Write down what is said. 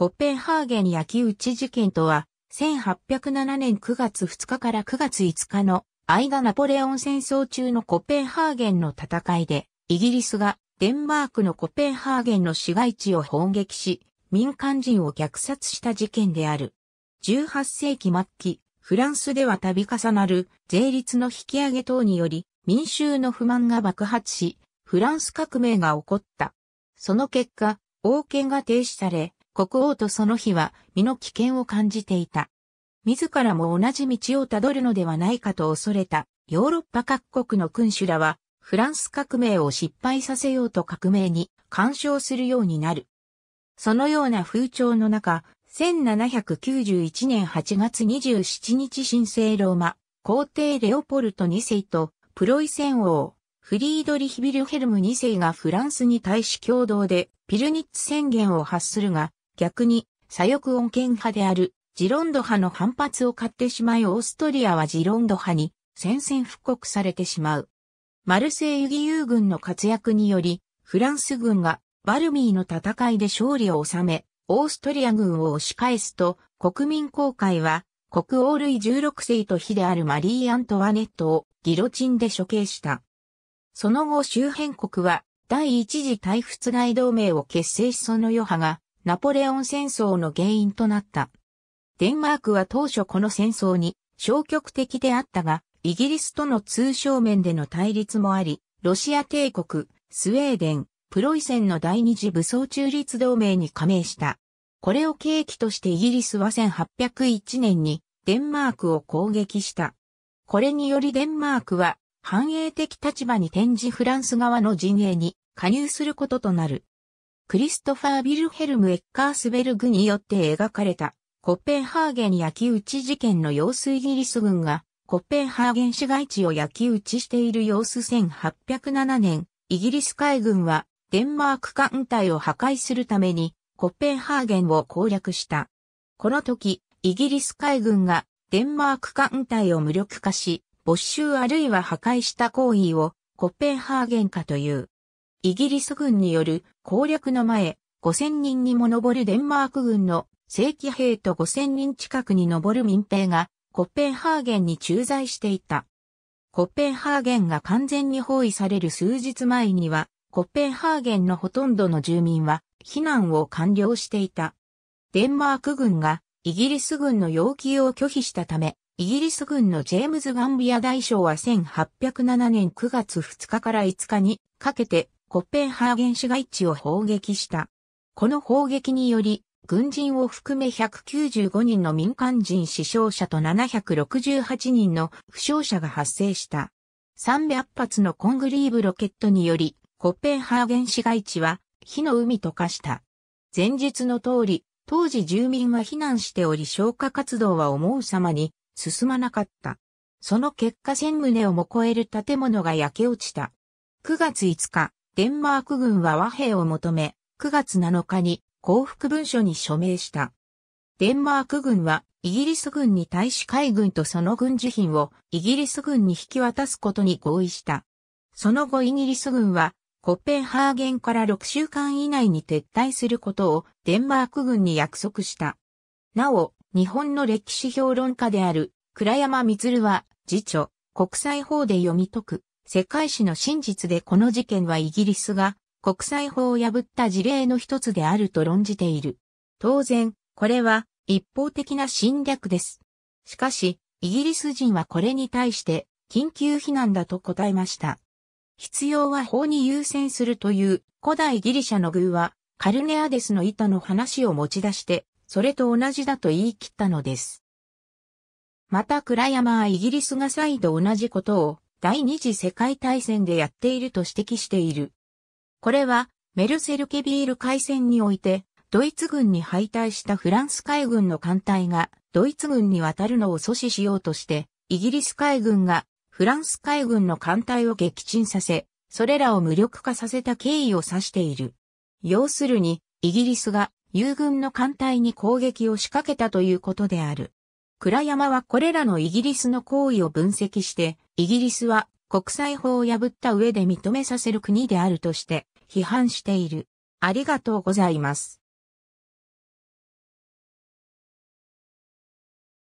コッペンハーゲン焼き打ち事件とは、1807年9月2日から9月5日の間ナポレオン戦争中のコペンハーゲンの戦いで、イギリスがデンマークのコペンハーゲンの市街地を砲撃し、民間人を虐殺した事件である。18世紀末期、フランスでは度重なる税率の引き上げ等により民衆の不満が爆発し、フランス革命が起こった。その結果、王権が停止され、国王とその日は身の危険を感じていた。自らも同じ道をたどるのではないかと恐れたヨーロッパ各国の君主らはフランス革命を失敗させようと革命に干渉するようになる。そのような風潮の中、1791年8月27日新生ローマ、皇帝レオポルト2世とプロイセン王、フリードリヒビルヘルム2世がフランスに対し共同でピルニッツ宣言を発するが、逆に左翼穏健派であるジロンド派の反発を買ってしまいオーストリアはジロンド派に宣戦布告されてしまう。マルセイユ義勇軍の活躍により、フランス軍がバルミーの戦いで勝利を収め、オーストリア軍を押し返すと、国民公会は、国王類16世と妃であるマリー・アントワネットをギロチンで処刑した。その後周辺国は第一次大仏大同盟を結成しその余波がナポレオン戦争の原因となった。デンマークは当初この戦争に消極的であったが、イギリスとの通商面での対立もあり、ロシア帝国、スウェーデン、プロイセンの第二次武装中立同盟に加盟した。これを契機としてイギリスは1801年にデンマークを攻撃した。これによりデンマークは繁栄的立場に転じフランス側の陣営に加入することとなる。クリストファー・ビルヘルム・エッカースベルグによって描かれた、コッペンハーゲン焼き打ち事件の様子イギリス軍が、コッペンハーゲン市街地を焼き打ちしている様子1807年、イギリス海軍は、デンマーク艦隊を破壊するために、コッペンハーゲンを攻略した。この時、イギリス海軍が、デンマーク艦隊を無力化し、没収あるいは破壊した行為を、コッペンハーゲン化という。イギリス軍による攻略の前、5000人にも上るデンマーク軍の正規兵と5000人近くに上る民兵がコッペンハーゲンに駐在していた。コッペンハーゲンが完全に包囲される数日前には、コッペンハーゲンのほとんどの住民は避難を完了していた。デンマーク軍がイギリス軍の要求を拒否したため、イギリス軍のジェームズ・ガンビア大将は1807年9月2日から5日にかけてコッペンハーゲン市街地を砲撃した。この砲撃により、軍人を含め195人の民間人死傷者と768人の負傷者が発生した。300発のコングリーブロケットにより、コッペンハーゲン市街地は火の海と化した。前述の通り、当時住民は避難しており消火活動は思う様に進まなかった。その結果1000棟をも超える建物が焼け落ちた。9月5日、デンマーク軍は和平を求め、9月7日に降伏文書に署名した。デンマーク軍はイギリス軍に対し海軍とその軍事品をイギリス軍に引き渡すことに合意した。その後イギリス軍はコッペンハーゲンから6週間以内に撤退することをデンマーク軍に約束した。なお、日本の歴史評論家である倉山光は、次書、国際法で読み解く、世界史の真実でこの事件はイギリスが国際法を破った事例の一つであると論じている。当然、これは一方的な侵略です。しかし、イギリス人はこれに対して緊急避難だと答えました。必要は法に優先するという古代ギリシャの偶はカルネアデスの板の話を持ち出して、それと同じだと言い切ったのです。また、倉山はイギリスが再度同じことを第二次世界大戦でやっていると指摘している。これは、メルセルケビール海戦において、ドイツ軍に敗退したフランス海軍の艦隊が、ドイツ軍に渡るのを阻止しようとして、イギリス海軍が、フランス海軍の艦隊を撃沈させ、それらを無力化させた経緯を指している。要するに、イギリスが友軍の艦隊に攻撃を仕掛けたということである。倉山はこれらのイギリスの行為を分析して、イギリスは国際法を破った上で認めさせる国であるとして批判している。ありがとうございます。